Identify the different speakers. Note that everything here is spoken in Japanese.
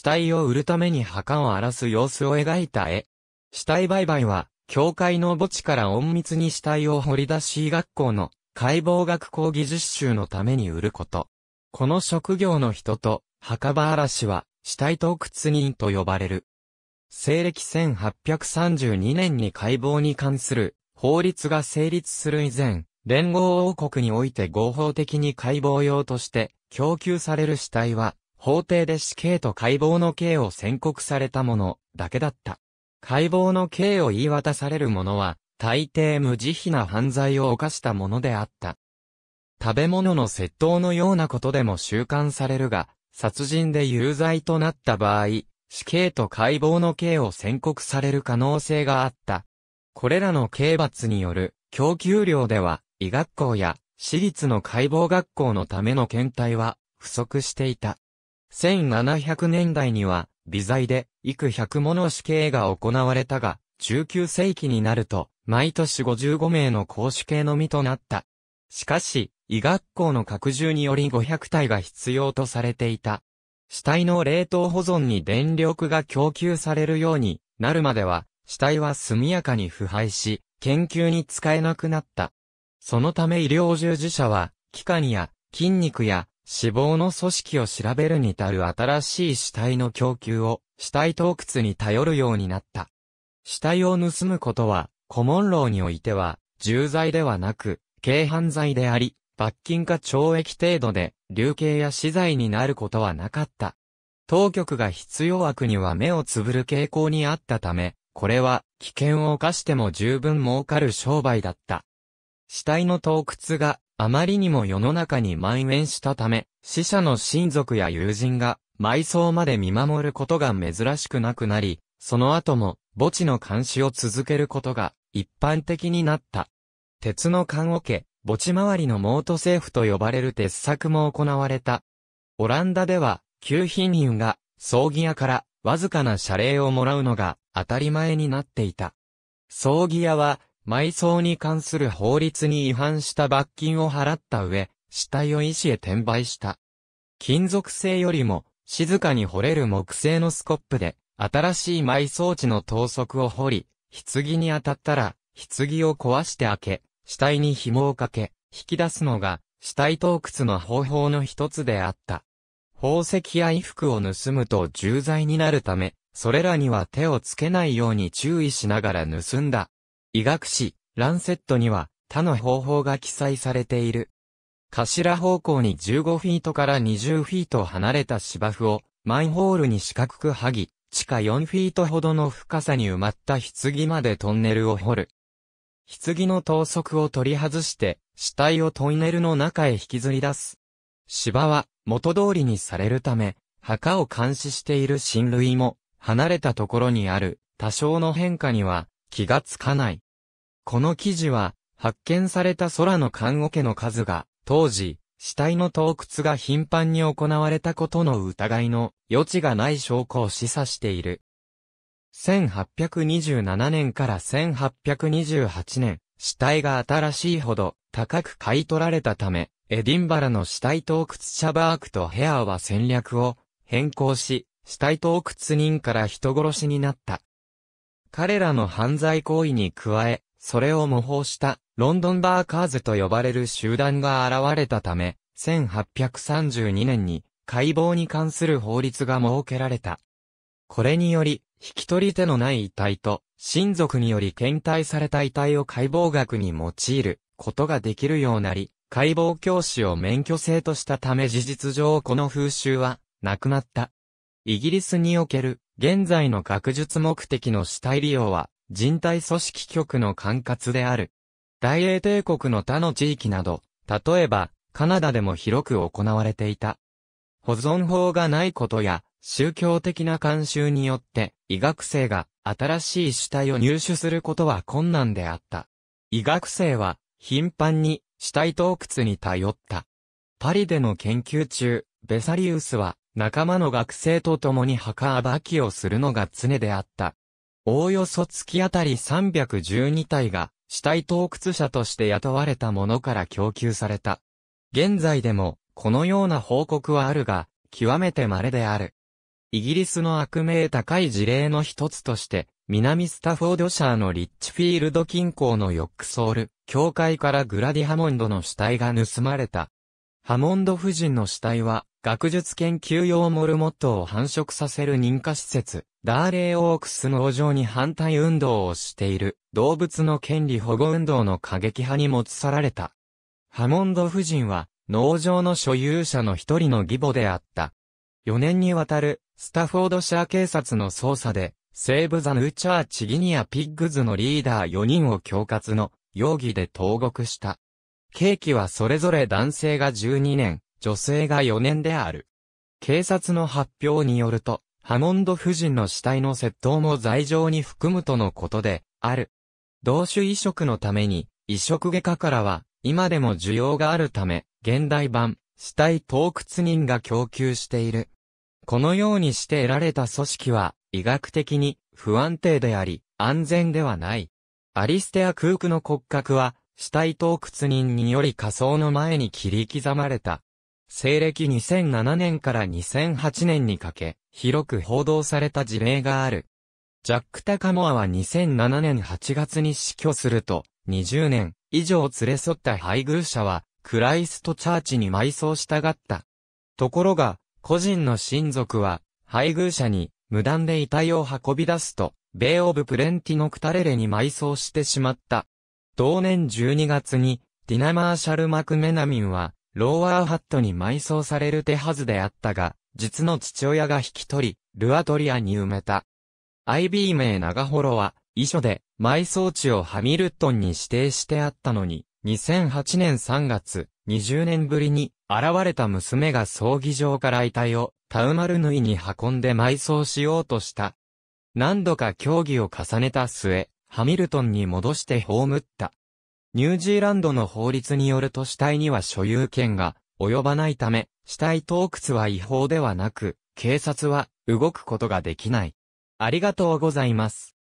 Speaker 1: 死体を売るために墓を荒らす様子を描いた絵。死体売買は、教会の墓地から隠密に死体を掘り出し学校の解剖学講義実習のために売ること。この職業の人と、墓場嵐は、死体洞窟人と呼ばれる。西暦1832年に解剖に関する法律が成立する以前、連合王国において合法的に解剖用として供給される死体は法廷で死刑と解剖の刑を宣告されたものだけだった。解剖の刑を言い渡される者は、大抵無慈悲な犯罪を犯したものであった。食べ物の窃盗のようなことでも収監されるが、殺人で有罪となった場合、死刑と解剖の刑を宣告される可能性があった。これらの刑罰による供給量では、医学校や私立の解剖学校のための検体は不足していた。1700年代には、微罪で、幾百もの死刑が行われたが、19世紀になると、毎年55名の公主刑のみとなった。しかし、医学校の拡充により500体が必要とされていた。死体の冷凍保存に電力が供給されるようになるまでは、死体は速やかに腐敗し、研究に使えなくなった。そのため医療従事者は、器官や筋肉や死亡の組織を調べるに至る新しい死体の供給を、死体洞窟に頼るようになった。死体を盗むことは、古文牢においては、重罪ではなく、軽犯罪であり、罰金か懲役程度で、流刑や死罪になることはなかった。当局が必要悪には目をつぶる傾向にあったため、これは、危険を冒しても十分儲かる商売だった。死体の洞窟があまりにも世の中に蔓延したため、死者の親族や友人が埋葬まで見守ることが珍しくなくなり、その後も墓地の監視を続けることが一般的になった。鉄の棺桶、墓地周りのモートセーフと呼ばれる鉄柵も行われた。オランダでは、旧品人が葬儀屋からわずかな謝礼をもらうのが当たり前になっていた。葬儀屋は埋葬に関する法律に違反した罰金を払った上、死体を医師へ転売した。金属製よりも、静かに掘れる木製のスコップで、新しい埋葬地の等速を掘り、棺に当たったら、棺を壊して開け、死体に紐をかけ、引き出すのが、死体洞窟の方法の一つであった。宝石や衣服を盗むと重罪になるため、それらには手をつけないように注意しながら盗んだ。医学誌、ランセットには、他の方法が記載されている。頭方向に15フィートから20フィート離れた芝生を、マンホールに四角く剥ぎ、地下4フィートほどの深さに埋まった棺までトンネルを掘る。棺の等速を取り外して、死体をトンネルの中へ引きずり出す。芝は元通りにされるため、墓を監視している親類も、離れたところにある多少の変化には気がつかない。この記事は、発見された空の看護家の数が、当時、死体の洞窟が頻繁に行われたことの疑いの余地がない証拠を示唆している。1827年から1828年、死体が新しいほど高く買い取られたため、エディンバラの死体洞窟シャバークとヘアーは戦略を変更し、死体洞窟人から人殺しになった。彼らの犯罪行為に加え、それを模倣したロンドンバーカーズと呼ばれる集団が現れたため、1832年に解剖に関する法律が設けられた。これにより、引き取り手のない遺体と、親族により検体された遺体を解剖学に用いることができるようなり、解剖教師を免許制としたため事実上この風習はなくなった。イギリスにおける現在の学術目的の主体利用は、人体組織局の管轄である。大英帝国の他の地域など、例えば、カナダでも広く行われていた。保存法がないことや、宗教的な慣習によって、医学生が新しい主体を入手することは困難であった。医学生は、頻繁に、主体洞窟に頼った。パリでの研究中、ベサリウスは、仲間の学生と共に墓暴きをするのが常であった。おおよそ月あたり312体が、死体盗掘者として雇われたものから供給された。現在でも、このような報告はあるが、極めて稀である。イギリスの悪名高い事例の一つとして、南スタフォードシャーのリッチフィールド近郊のヨックソール、教会からグラディハモンドの死体が盗まれたハモンド夫人の死体は、学術研究用モルモットを繁殖させる認可施設、ダーレーオークス農場に反対運動をしている、動物の権利保護運動の過激派に持ち去られた。ハモンド夫人は、農場の所有者の一人の義母であった。4年にわたる、スタフォードシャー警察の捜査で、西部ザ・ヌーチャーチギニア・ピッグズのリーダー4人を恐喝の容疑で投獄した。刑期はそれぞれ男性が12年、女性が4年である。警察の発表によると、ハモンド夫人の死体の窃盗も罪状に含むとのことで、ある。同種移植のために、移植外科からは、今でも需要があるため、現代版、死体盗掘人が供給している。このようにして得られた組織は、医学的に不安定であり、安全ではない。アリステア・空ークの骨格は、死体洞窟人により仮想の前に切り刻まれた。西暦2007年から2008年にかけ、広く報道された事例がある。ジャック・タカモアは2007年8月に死去すると、20年以上連れ添った配偶者は、クライストチャーチに埋葬したがった。ところが、個人の親族は、配偶者に、無断で遺体を運び出すと、ベイオブ・プレンティノクタレレに埋葬してしまった。同年12月に、ディナ・マーシャル・マクメナミンは、ローワーハットに埋葬される手はずであったが、実の父親が引き取り、ルアトリアに埋めた。IB 名長幌は、遺書で、埋葬地をハミルトンに指定してあったのに、2008年3月、20年ぶりに、現れた娘が葬儀場から遺体を、タウマルヌイに運んで埋葬しようとした。何度か協議を重ねた末、ハミルトンに戻して葬った。ニュージーランドの法律によると死体には所有権が及ばないため、死体盗掘は違法ではなく、警察は動くことができない。ありがとうございます。